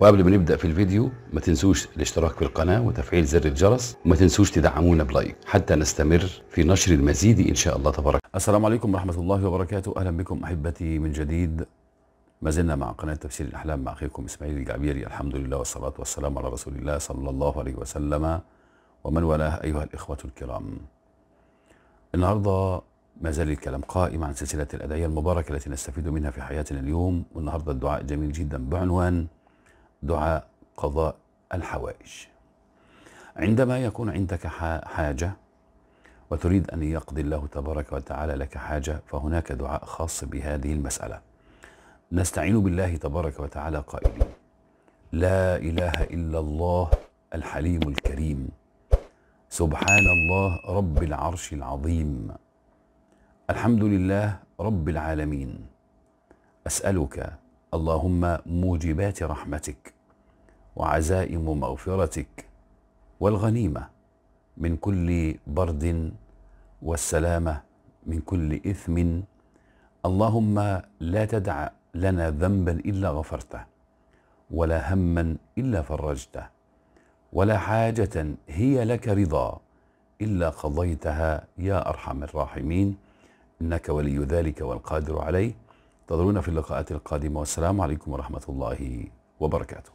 وقبل ما نبدا في الفيديو ما تنسوش الاشتراك في القناه وتفعيل زر الجرس وما تنسوش تدعمونا بلايك حتى نستمر في نشر المزيد ان شاء الله تبارك السلام عليكم ورحمه الله وبركاته اهلا بكم احبتي من جديد ما زلنا مع قناه تفسير الاحلام مع اخيكم اسماعيل الجعبيري الحمد لله والصلاه والسلام على رسول الله صلى الله عليه وسلم ومن والاه ايها الاخوه الكرام النهارده ما زال الكلام قائم عن سلسلة الأدعية المباركة التي نستفيد منها في حياتنا اليوم والنهارده الدعاء جميل جدا بعنوان دعاء قضاء الحوائج عندما يكون عندك حاجة وتريد أن يقضي الله تبارك وتعالى لك حاجة فهناك دعاء خاص بهذه المسألة نستعين بالله تبارك وتعالى قائلين لا إله إلا الله الحليم الكريم سبحان الله رب العرش العظيم الحمد لله رب العالمين اسالك اللهم موجبات رحمتك وعزائم مغفرتك والغنيمه من كل برد والسلامه من كل اثم اللهم لا تدع لنا ذنبا الا غفرته ولا هما الا فرجته ولا حاجة هي لك رضا إلا قضيتها يا أرحم الراحمين إنك ولي ذلك والقادر عليه تظلون في اللقاءات القادمة والسلام عليكم ورحمة الله وبركاته